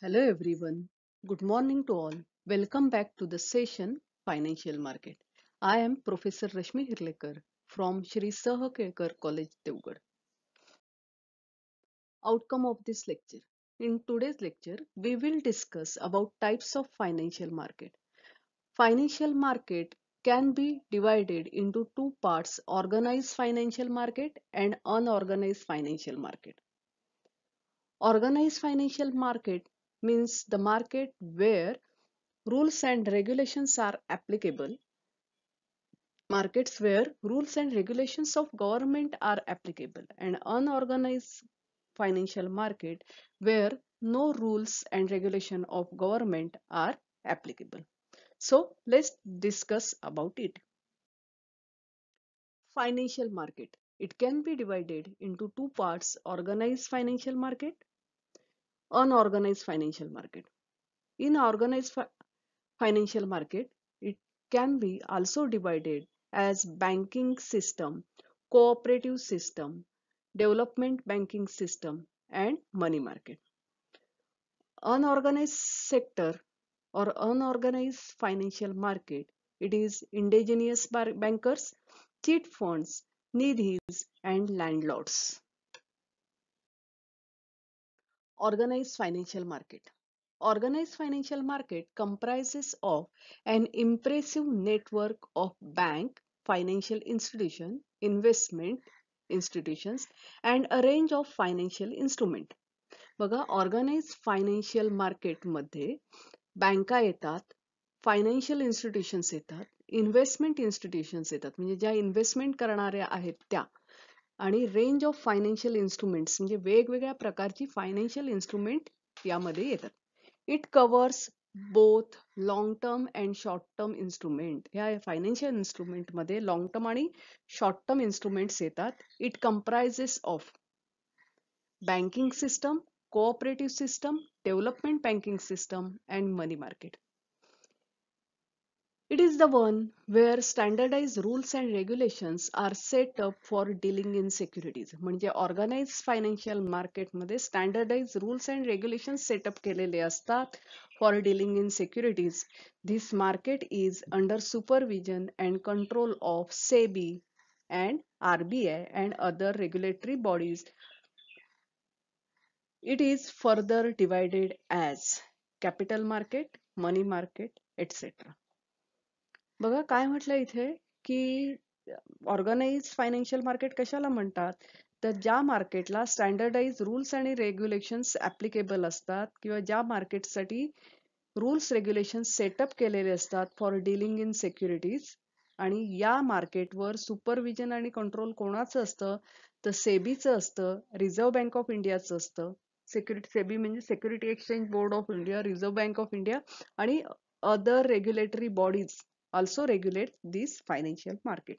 Hello everyone. Good morning to all. Welcome back to the session Financial Market. I am Professor Rashmi Hirlekar from Shri Sahakekar College Devgad. Outcome of this lecture. In today's lecture, we will discuss about types of financial market. Financial market can be divided into two parts organized financial market and unorganized financial market. Organized financial market means the market where rules and regulations are applicable markets where rules and regulations of government are applicable and unorganized financial market where no rules and regulation of government are applicable so let's discuss about it financial market it can be divided into two parts organized financial market unorganized financial market. In organized fi financial market, it can be also divided as banking system, cooperative system, development banking system and money market. Unorganized sector or unorganized financial market, it is indigenous bankers, cheat funds, nidhis and landlords. Organized financial market. Organized financial market comprises of an impressive network of bank, financial institution, investment institutions and a range of financial instrument. बघा organise financial मार्केटमध्ये बँका येतात financial institutions येतात investment institutions येतात म्हणजे ज्या investment करणाऱ्या आहेत त्या आणि रेंज ऑफ फायनान्शियल इन्स्ट्रुमेंट्स म्हणजे वेगवेगळ्या प्रकारची फायनान्शियल इन्स्ट्रुमेंट यामध्ये येतात it covers both long term and short term instrument ह्या फायनान्शियल इन्स्ट्रुमेंटमध्ये लॉंग टर्म आणि शॉर्ट टर्म इन्स्ट्रुमेंट्स येतात it comprises of banking system cooperative system development banking system and money market It is the one where standardized rules and regulations are set up for dealing in securities. Manje organized financial market madhe standardized rules and regulations set up kelele astat for dealing in securities. This market is under supervision and control of SEBI and RBI and other regulatory bodies. It is further divided as capital market, money market, etc. बघा काय म्हटलं इथे की organise financial market कशाला म्हणतात तर ज्या मार्केटला स्टँडर्डाईज रूल्स आणि रेग्युलेशन्स ऍप्लिकेबल असतात किंवा ज्या मार्केटसाठी रूल्स रेग्युलेशन सेटअप केलेले असतात फॉर डीलिंग इन सिक्युरिटीज आणि या मार्केटवर सुपरविजन आणि कंट्रोल कोणाचं असतं तर सेबीचं असतं रिझर्व्ह बँक ऑफ इंडियाचं असतं सिक्युरिटी सेबी म्हणजे security exchange board of India reserve bank of India आणि other regulatory bodies also regulate this financial market.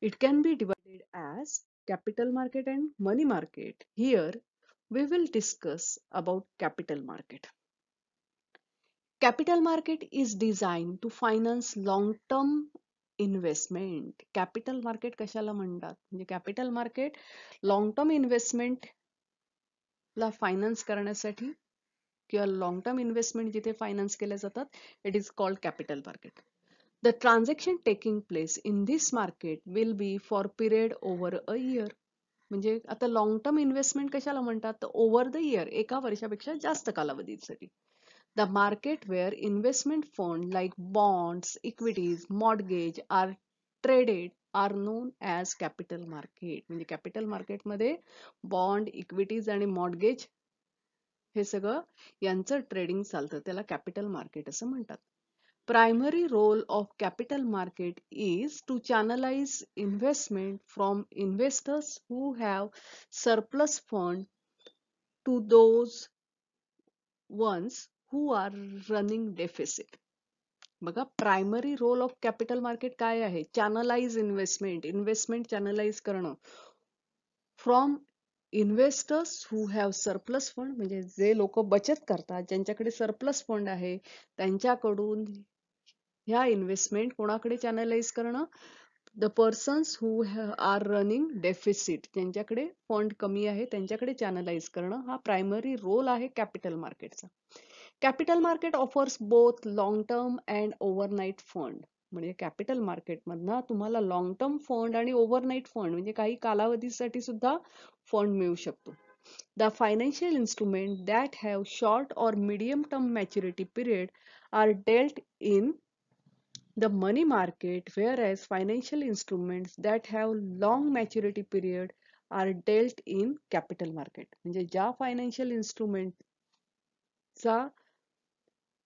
It can be divided as capital market and money market. Here we will discuss about capital market. Capital market is designed to finance long-term investment. Capital market कशाला म्हणतात म्हणजे capital market long term investment ला finance करण्यासाठी किंवा long term investment जिथे finance केल्या जातात it is called capital market the transaction taking place in this market will be for period over a year म्हणजे आता लॉंग टर्म इन्व्हेस्टमेंट कशाला म्हणतात तर ओव्हर द इयर एका वर्षापेक्षा जास्त कालावधीसाठी the market where investment fund like bonds equities mortgage are traded are known as capital market म्हणजे कॅपिटल मार्केटमध्ये बॉन्ड इक्विटीज आणि मॉडगेज हे सगळं यांचं ट्रेडिंग चालतं त्याला कॅपिटल मार्केट असं म्हणतात primary role of capital market is to channelise investment from investors who have surplus fund to those ones who are running deficit बघा primary role of capital market काय आहे चॅनलाइज इन्व्हेस्टमेंट इन्व्हेस्टमेंट चॅनलाइज करणं from investors who have surplus fund म्हणजे जे लोक बचत करतात ज्यांच्याकडे सरप्लस फंड आहे त्यांच्याकडून ह्या इन्व्हेस्टमेंट कोणाकडे चॅनलाइज करणं the persons who are running deficit ज्यांच्याकडे फंड कमी आहे त्यांच्याकडे चॅनलाइज करणं हा प्रायमरी रोल आहे कॅपिटल मार्केटचा capital market offers both long term and overnight fund म्हणजे कॅपिटल मार्केटमधनं तुम्हाला लॉंग टर्म फंड आणि ओव्हरनाईट फंड म्हणजे काही कालावधीसाठी सुद्धा फंड मिळू शकतो the financial instrument that have short or medium term maturity period are dealt in money market market as financial instruments that have long maturity period are dealt in capital market म्हणजे ज्या financial इन्स्ट्रुमेंटचा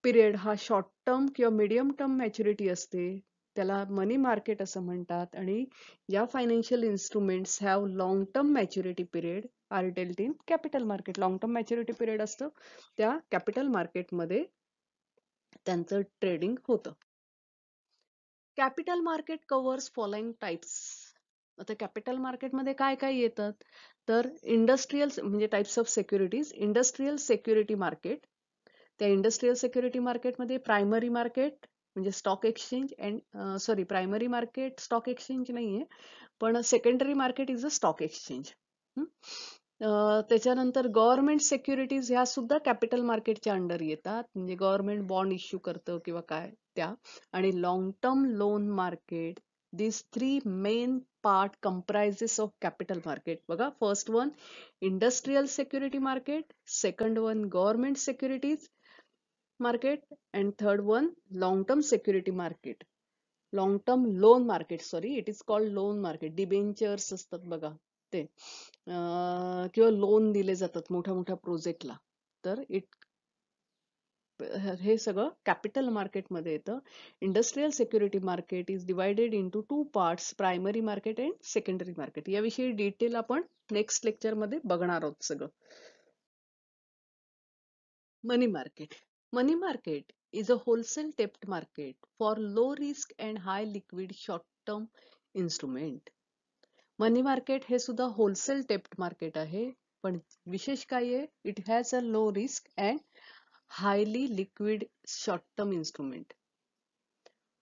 period हा short term किंवा medium term maturity असते त्याला money market असं म्हणतात आणि या financial instruments have long term maturity period are dealt in capital market long term maturity period असतं त्या कॅपिटल मार्केटमध्ये त्यांचं ट्रेडिंग होतं capital market covers following types आता कॅपिटल मार्केटमध्ये काय काय येतात तर इंडस्ट्रीयल म्हणजे types of securities industrial security market त्या इंडस्ट्रीयल सिक्युरिटी मार्केटमध्ये प्रायमरी मार्केट म्हणजे stock exchange and sorry primary market stock exchange नाही आहे पण secondary market is a stock exchange त्याच्यानंतर गव्हर्नमेंट सिक्युरिटीज ह्या सुद्धा कॅपिटल मार्केटच्या अंडर येतात म्हणजे गव्हर्नमेंट बॉन्ड इश्यू करतं किंवा काय त्या आणि long term loan market this three main part comprises of capital market बघा first one industrial security market second one government securities market and third one long term security market long term loan market sorry it is called loan market debentures असतात बघा ते किंवा loan दिले जातात मोठ्या मोठ्या प्रोजेक्टला तर इट हे सगळं कॅपिटल मार्केटमध्ये येतं industrial security market is divided into two parts primary market and secondary market याविषयी डिटेल आपण नेक्स्ट लेक्चरमध्ये बघणार आहोत सगळं money market Money market is a wholesale debt market for low risk and high liquid short term instrument. Money market is a wholesale debt market, but विशेष it has a low risk and highly liquid short term instrument.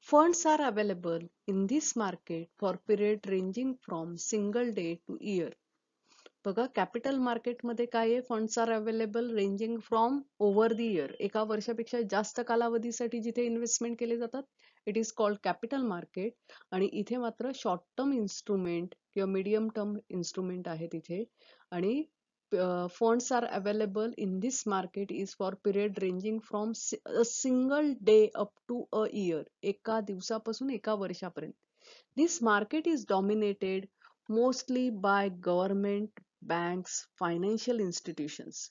Funds are available in this market for period ranging from single day to year. बघा capital मार्केटमध्ये काय आहे funds are available ranging from over the year एका वर्षापेक्षा जास्त कालावधीसाठी जिथे investment केले जातात it is called capital market आणि इथे मात्र शॉर्ट टर्म इन्स्ट्रुमेंट किंवा मिडियम टर्म इन्स्ट्रुमेंट आहे तिथे आणि funds are available in this market is for period ranging from single day up to a year एका दिवसापासून एका वर्षापर्यंत this market is dominated mostly by government banks financial institutions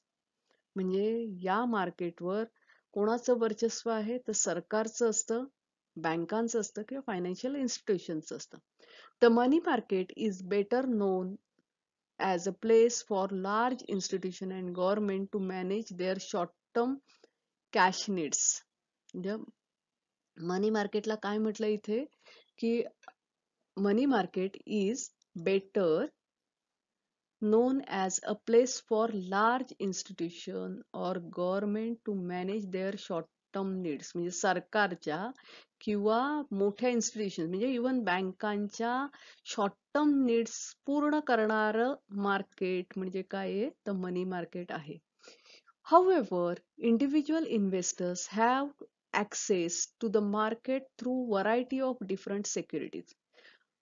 म्हणजे या मार्केटवर कोणाचं वर्चस्व आहे तर सरकारचं असतं बँकांचं असतं किंवा फायनान्शियल इन्स्टिट्यूशनचं असतं the money market is better known as a place for large institution and government to manage their short term cash needs म्हणजे मनी मार्केटला काय म्हटलं इथे की money market is better known as a place for large institution or government to manage their short-term needs. म्हणजे सरकारच्या किंवा मोठ्या institutions म्हणजे even बँकांच्या short-term needs पूर्ण करणार market म्हणजे काय आहे तर money market आहे. However, individual investors have access to the market through variety of different securities.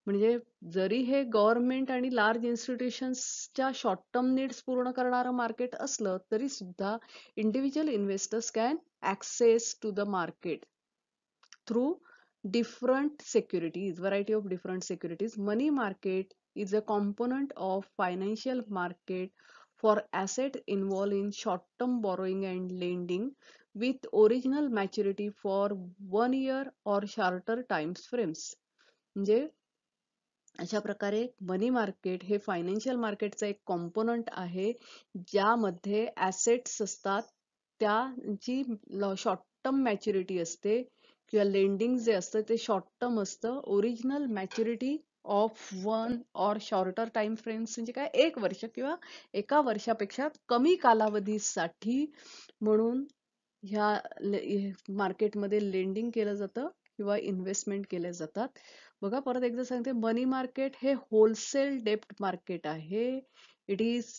म्हणजे जरी हे गव्हर्नमेंट आणि लार्ज च्या शॉर्ट टर्म नीड्स पूर्ण करणार मार्केट असलं तरी सुद्धा individual investors can access to the market through different securities variety of different securities money market is a component of financial market for asset involve in short term borrowing and lending with original maturity for one year or shorter time frames म्हणजे अशा प्रकारे मनी market हे financial मार्केटचं एक component आहे ज्यामध्ये assets असतात त्याची शॉर्ट टर्म मॅच्युरिटी असते किंवा लेंडिंग जे असतं ते शॉर्ट टर्म असतं original maturity of one or shorter time frames म्हणजे काय एक वर्ष किंवा एका वर्षापेक्षा कमी कालावधीसाठी म्हणून ह्या मार्केटमध्ये लेंडिंग केलं जातं किंवा इन्व्हेस्टमेंट केल्या जातात बघा परत एकदा सांगते मनी मार्केट हे होलसेल डेप्ट मार्केट आहे it is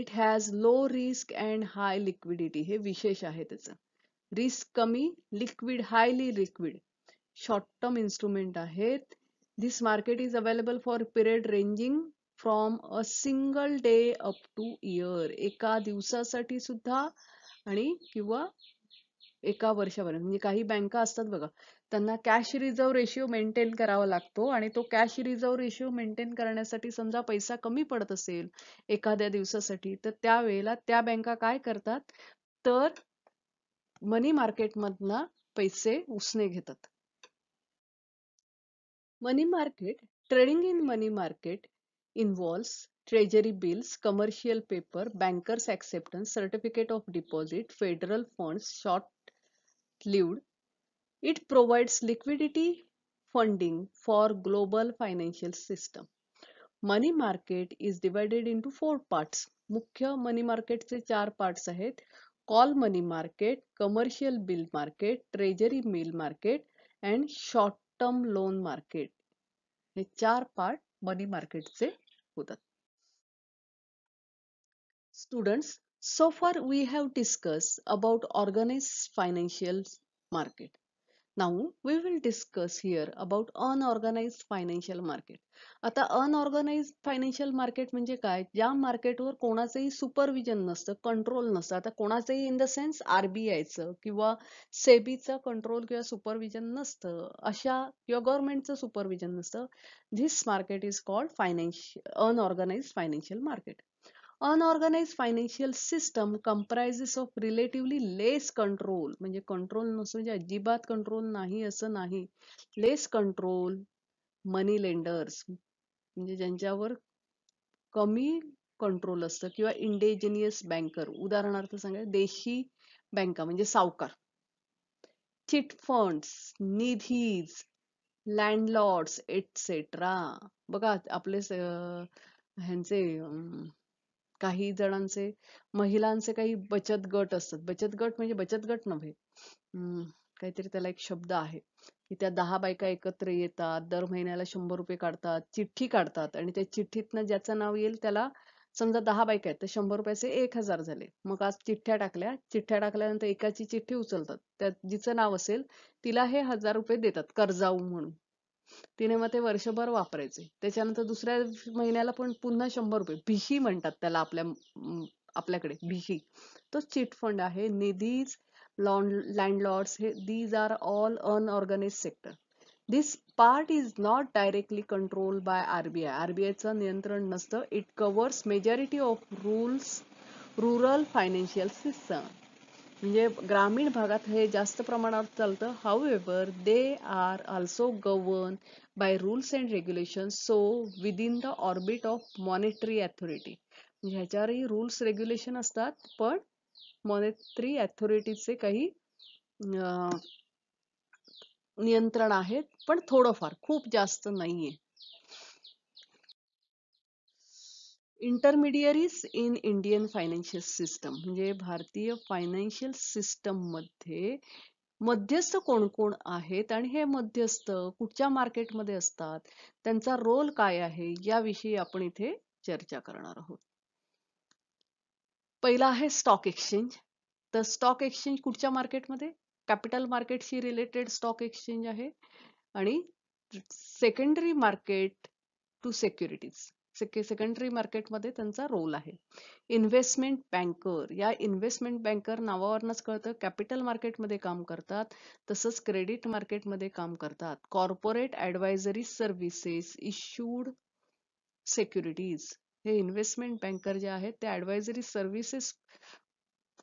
it has low risk and high liquidity हे विशेष आहे त्याचं रिस्क कमी liquid highly liquid short term instrument आहेत this market is available for period ranging from a single day up to year एका दिवसासाठी सुद्धा आणि किंवा एका वर्षापर्यंत म्हणजे काही बँका असतात बघा त्यांना कॅश रिझर्व रेशिओ मेंटेन करावा लागतो आणि तो कॅश रिझर्व रेशिओ मेंटेन करण्यासाठी समजा पैसा कमी पडत असेल एखाद्या दिवसासाठी तर त्यावेळेला त्या बँका काय करतात तर मनी मार्केटमधनं पैसे उसने घेतात money market trading in money market involves treasury bills commercial paper bankers acceptance certificate of deposit federal funds short lived It provides liquidity funding for global financial system. Money market is divided into four parts. मुख्य money market से चार parts हैं. Call money market, commercial bill market, treasury bill market and short term loan market. ये char part money market से होता. Students, so far we have discussed about organized financial market. Now we will discuss here about unorganized financial market. आता unorganise financial market म्हणजे काय ज्या मार्केटवर कोणाचंही supervision नसतं control नसतं आता कोणाचंही इन द सेन्स आरबीआयचं किंवा सेबीचं कंट्रोल किंवा सुपरविजन नसतं अशा किंवा गव्हर्नमेंटचं सुपरविजन नसतं this market is called financial unorganise financial market unorganise financial system comprises of relatively less control म्हणजे कंट्रोल नसतो म्हणजे अजिबात कंट्रोल नाही असं नाही लेस कंट्रोल मनी लेंडर्स म्हणजे ज्यांच्यावर कमी कंट्रोल असतं किंवा इंडिजिनियस बँकर उदाहरणार्थ सांगा देशी बँका म्हणजे सावकार चिट फंड्स निधीज लँडलॉर्ड्स एटसेट्रा बघा आपले ह्यांचे काही जणांचे महिलांचे काही बचत गट असतात बचत गट म्हणजे बचत गट नव्हे काहीतरी त्याला एक शब्द आहे की त्या दहा बायका एकत्र येतात दर महिन्याला शंभर रुपये काढतात चिठ्ठी काढतात आणि त्या चिठ्ठीतनं ज्याचं नाव येईल त्याला समजा दहा बायका आहेत तर शंभर रुपयाचे एक हजार झाले मग आज चिठ्ठ्या टाकल्या चिठ्ठ्या टाकल्यानंतर एकाची चिठ्ठी उचलतात त्या जिचं नाव असेल तिला हे हजार रुपये देतात कर्जाऊ म्हणून तिने मग ते वर्षभर वापरायचे त्याच्यानंतर दुसऱ्या महिन्याला पण पुन्हा शंभर रुपये भिशी म्हणतात त्याला आपल्या आपल्याकडे भिशी तो चिट फंड आहे निधीज लँड लँडलॉर्ड्स हे these are all unorganise sector this part is not directly control by RBI च नियंत्रण नसतं it covers majority of rules rural financial system म्हणजे ग्रामीण भागात हे जास्त प्रमाणात चालतं however they are also govern by rules and regulation so within the orbit of monetary authority म्हणजे ह्याच्यावरही रूल्स रेग्युलेशन असतात पण मॉनिटरी अथॉरिटीचे काही नियंत्रण आहेत पण थोडंफार खूप जास्त नाही आहे intermediaries in Indian financial system म्हणजे भारतीय फायनान्शियल सिस्टम मध्ये मध्यस्थ कोण कोण आहेत आणि हे मध्यस्थ कुठच्या मार्केटमध्ये असतात त्यांचा रोल काय आहे याविषयी आपण इथे चर्चा करणार आहोत पहिला आहे स्टॉक एक्सचेंज तर स्टॉक एक्सचेंज कुठच्या मार्केटमध्ये कॅपिटल मार्केटशी रिलेटेड स्टॉक एक्सचेंज आहे आणि secondary market to securities secondary मार्केटमध्ये त्यांचा रोल आहे इन्व्हेस्टमेंट बँकर या इन्व्हेस्टमेंट बँकर नावावरनच कळतं कॅपिटल मार्केटमध्ये काम करतात तसंच क्रेडिट मार्केटमध्ये काम करतात corporate advisory services issued securities हे इन्व्हेस्टमेंट बँकर जे आहेत ते ॲडवायझरी सर्व्हिसेस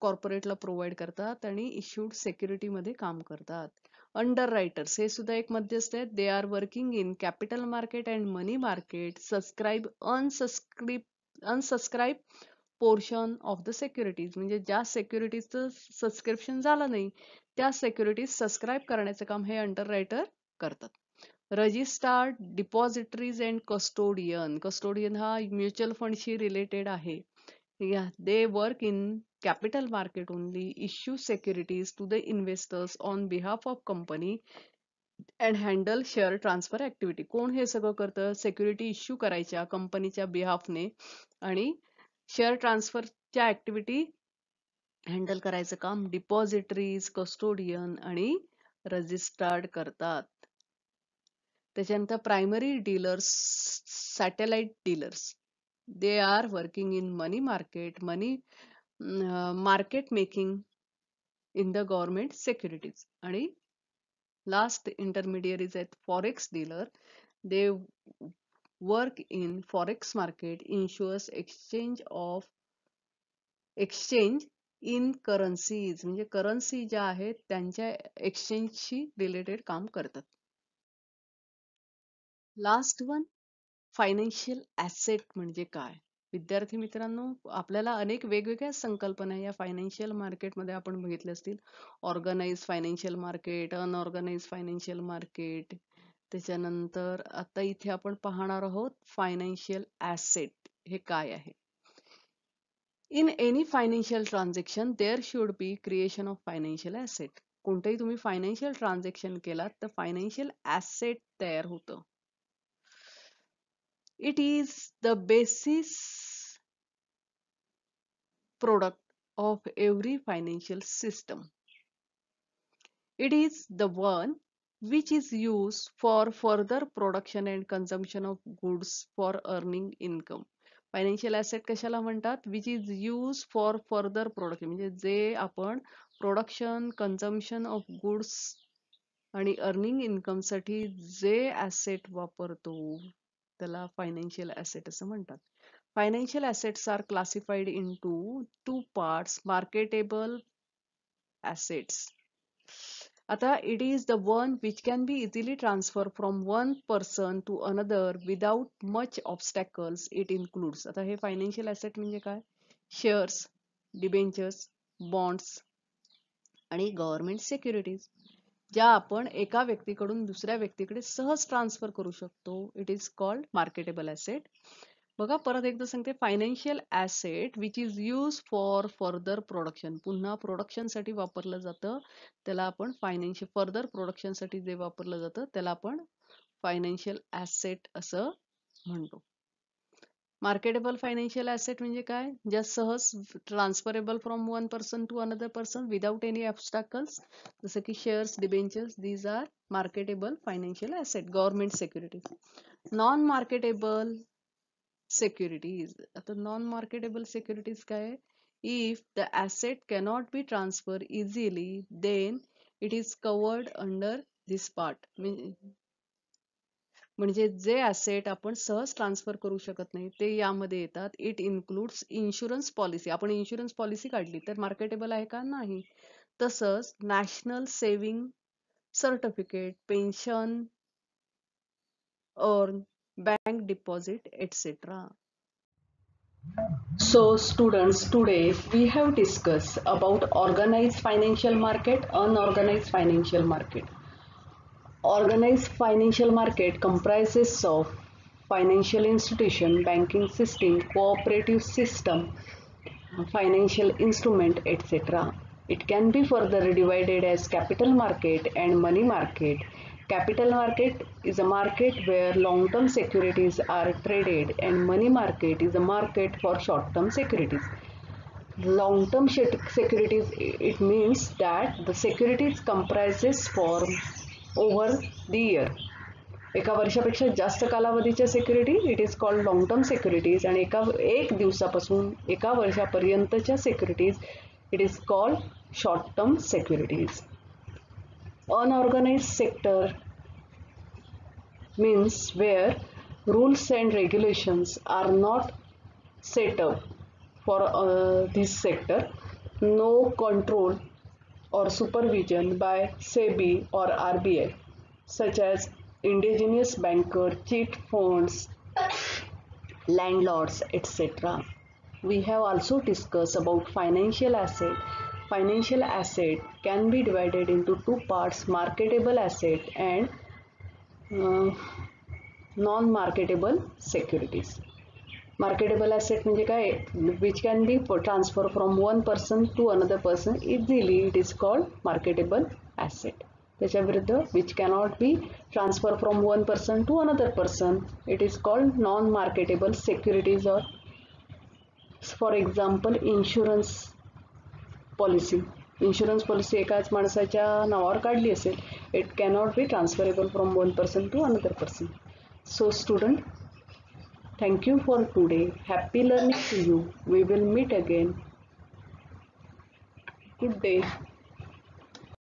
कॉर्पोरेटला प्रोव्हाइड करतात आणि इश्यूड सेक्युरिटीमध्ये काम करतात अंडर रायटर्स हे सुद्धा एक मध्यस्थ आहेत they are working in capital market and money market subscribe unsubscribe unsubscribe portion of the securities म्हणजे ज्या सेक्युरिटीजचं सबस्क्रिप्शन झालं नाही त्या सेक्युरिटीज सबस्क्राईब करण्याचं काम हे अंडर रायटर करतात registered depositories and custodian custodian हा म्युच्युअल फंडशी रिलेटेड आहे या they work in capital market only issue securities to the investors on behalf of company and handle share transfer activity कोण हे सगळं करतं सेक्युरिटी इश्यू करायच्या कंपनीच्या बिहाफने आणि शेअर ट्रान्सफरच्या ऍक्टिव्हिटी हँडल करायचं काम डिपॉझिटरीज कस्टोडियन आणि रजिस्टर्ड करतात त्याच्यानंतर primary dealers satellite dealers They are working in money market, money mm, uh, market making in the government securities. And last intermediary is at forex dealer. They work in forex market, ensures exchange of exchange in currencies म्हणजे currency ज्या आहेत त्यांच्या एक्सचेंजशी related काम करतात Last one. Financial asset म्हणजे काय विद्यार्थी मित्रांनो आपल्याला अनेक वेगवेगळ्या संकल्पना या फायनान्शियल मार्केटमध्ये आपण बघितल्या असतील organise financial market unorganise financial market त्याच्यानंतर आता इथे आपण पाहणार आहोत फायनान्शियल ॲसेट हे काय आहे in any financial transaction there should be creation of financial asset कोणतंही तुम्ही फायनान्शियल ट्रान्झॅक्शन केलात तर फायनान्शियल ॲसेट तयार होतं It is the basis product of every financial system. It is the one which is used for further production and consumption of goods for earning income. Financial asset कशाला म्हणतात which is use for further production म्हणजे जे आपण production consumption of goods आणि earning इन्कमसाठी जे asset वापरतो त्याला फायनान्शियल ॲसेट असं म्हणतात financial assets are classified in two parts marketable assets आता it is the one which can be easily transfer from one person to another without much obstacles it includes आता हे financial asset म्हणजे काय shares debentures bonds आणि government securities ज्या आपण एका व्यक्तीकडून दुसऱ्या व्यक्तीकडे सहज ट्रान्सफर करू शकतो it is called marketable asset बघा परत एकदा सांगते financial asset which is use for further production पुन्हा प्रोडक्शनसाठी वापरलं जातं त्याला आपण फायनान्शियल फर्दर प्रोडक्शनसाठी जे वापरलं जातं त्याला आपण फायनान्शियल ॲसेट असं म्हणतो मार्केटेबल फायनान्शियल ॲसेट म्हणजे काय ज्या सहज transferable from one person to another person without any obstacles जसं की shares debentures these are marketable financial asset government securities non marketable securities आता नॉन मार्केटेबल सिक्युरिटीज काय if the asset cannot be transfer easily then it is covered under this part म्हणजे जे asset आपण सहज transfer करू शकत नाही ते यामध्ये येतात इट इन्क्लूड्स इन्शुरन्स पॉलिसी आपण इन्शुरन्स पॉलिसी काढली तर मार्केटेबल आहे का नाही तसंच national saving certificate pension earn bank deposit etcetera so student today we have discuss about organise financial market unorganise financial market Organized financial market comprises of financial institution, banking system, cooperative system, financial instrument, etc. It can be further divided as capital market and money market. Capital market is a market where long-term securities are traded and money market is a market for short-term securities. Long-term securities, it means that the securities comprises for over the year एका वर्षापेक्षा जास्त कालावधीच्या security it is called long term securities आणि एका एक दिवसापासून एका वर्षापर्यंतच्या securities it is called short term securities unorganise sector means where rules and regulations are not set up for uh, this sector no control or supervision by SEBI or RBI, such as indigenous bankers, cheat funds, landlords, etc. We have also discussed about financial asset. Financial asset can be divided into two parts, marketable asset and uh, non-marketable securities. Marketable asset म्हणजे काय which can be transfer from one person to another person easily it is called marketable asset त्याच्या विरुद्ध which cannot be transfer from one person to another person it is called non marketable securities or for example insurance policy insurance policy एकाच माणसाच्या नावावर काढली असेल it cannot be transferable from one person to another person so student Thank you for today. Happy learning to you. We will meet again. Good day.